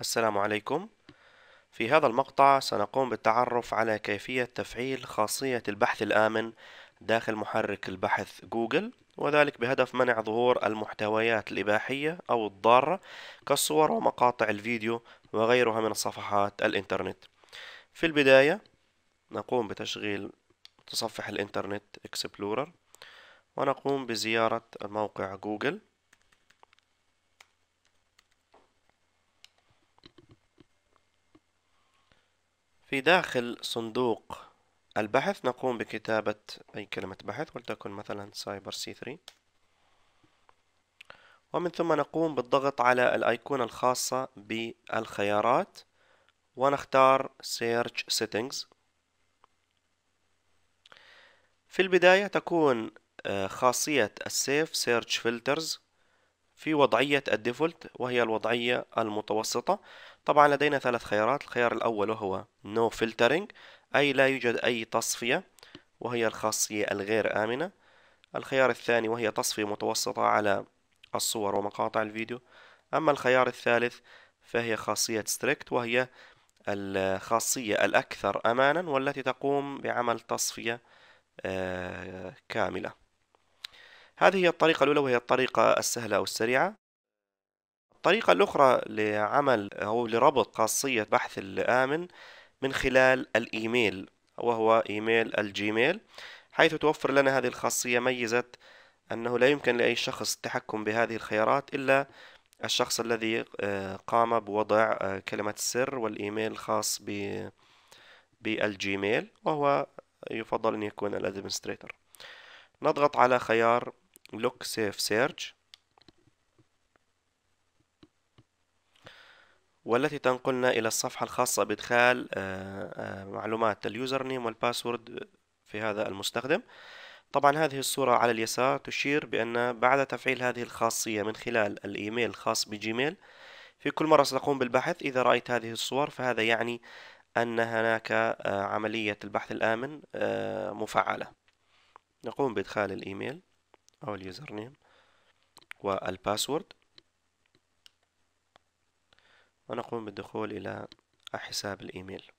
السلام عليكم في هذا المقطع سنقوم بالتعرف على كيفية تفعيل خاصية البحث الآمن داخل محرك البحث جوجل وذلك بهدف منع ظهور المحتويات الإباحية أو الضارة كالصور ومقاطع الفيديو وغيرها من صفحات الإنترنت في البداية نقوم بتشغيل متصفح الإنترنت إكسبلورر ونقوم بزيارة موقع جوجل في داخل صندوق البحث نقوم بكتابة أي كلمة بحث ولتكن مثلا سايبر سي 3 ومن ثم نقوم بالضغط على الأيقونة الخاصة بالخيارات ونختار Search Settings في البداية تكون آه، خاصية السيف Search Filters في وضعية الديفولت وهي الوضعية المتوسطة طبعا لدينا ثلاث خيارات الخيار الأول وهو No Filtering أي لا يوجد أي تصفية وهي الخاصية الغير آمنة الخيار الثاني وهي تصفية متوسطة على الصور ومقاطع الفيديو أما الخيار الثالث فهي خاصية ستريكت وهي الخاصية الأكثر أمانا والتي تقوم بعمل تصفية آه، كاملة هذه هي الطريقة الأولى وهي الطريقة السهلة والسريعة الطريقة الأخرى لعمل أو لربط خاصية بحث الآمن من خلال الإيميل وهو إيميل الجيميل حيث توفر لنا هذه الخاصية ميزة أنه لا يمكن لأي شخص التحكم بهذه الخيارات إلا الشخص الذي آه، قام بوضع آه، كلمة السر والإيميل الخاص بالجيميل وهو يفضل أن يكون الأدمنستريتور نضغط على خيار لوك سيف سيرج والتي تنقلنا إلى الصفحة الخاصة بإدخال آه، آه، معلومات اليوزر نيم والباسورد في هذا المستخدم طبعا هذه الصورة على اليسار تشير بأن بعد تفعيل هذه الخاصية من خلال الإيميل الخاص بجيميل في كل مرة ستقوم بالبحث إذا رأيت هذه الصور فهذا يعني أن هناك آه، عملية البحث الآمن مفعلة نقوم بإدخال الإيميل أو اليوزر نيم والباسورد ونقوم بالدخول إلى حساب الإيميل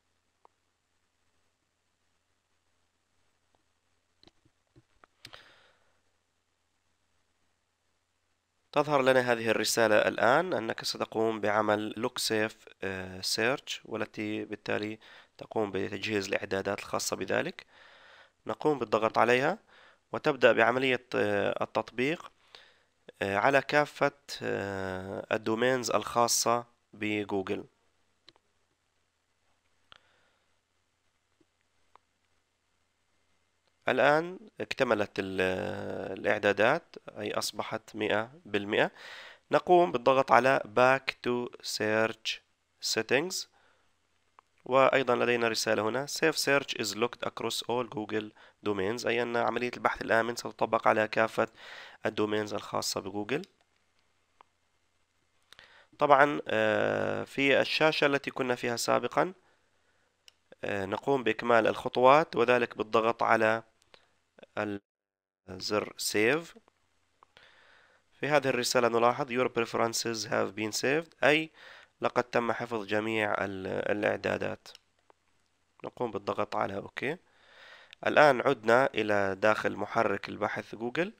تظهر لنا هذه الرسالة الآن أنك ستقوم بعمل لوكسيف آه، سيرش والتي بالتالي تقوم بتجهيز الإعدادات الخاصة بذلك نقوم بالضغط عليها وتبدأ بعملية آه، التطبيق آه، على كافة آه، الدومينز الخاصة بجوجل الآن اكتملت الإعدادات أي أصبحت مئة بالمئة نقوم بالضغط على Back to Search Settings وأيضا لدينا رسالة هنا Safe Search is looked across all Google Domains أي أن عملية البحث الآمن ستطبق على كافة الدومينز الخاصة بجوجل طبعا آه، في الشاشة التي كنا فيها سابقا آه، نقوم بإكمال الخطوات وذلك بالضغط على زر سيف في هذه الرسالة نلاحظ Your preferences have been saved أي لقد تم حفظ جميع الإعدادات نقوم بالضغط على أوكي الآن عدنا إلى داخل محرك البحث جوجل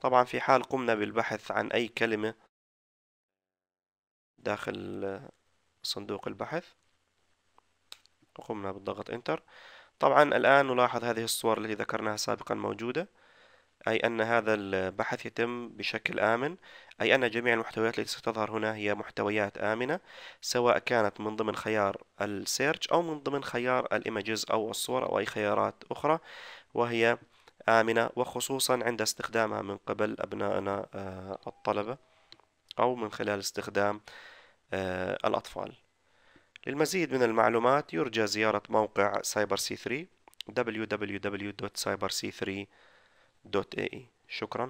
طبعا في حال قمنا بالبحث عن أي كلمة داخل صندوق البحث قمنا بالضغط انتر طبعا الآن نلاحظ هذه الصور التي ذكرناها سابقا موجودة أي أن هذا البحث يتم بشكل آمن أي أن جميع المحتويات التي ستظهر هنا هي محتويات آمنة سواء كانت من ضمن خيار السيرش أو من ضمن خيار الإيمجز أو الصور أو أي خيارات أخرى وهي آمنة وخصوصا عند استخدامها من قبل أبنائنا آه، الطلبة أو من خلال استخدام آه، الأطفال للمزيد من المعلومات يرجى زيارة موقع سايبر سي 3 www.cyberc3.com دوت اي اي شكرا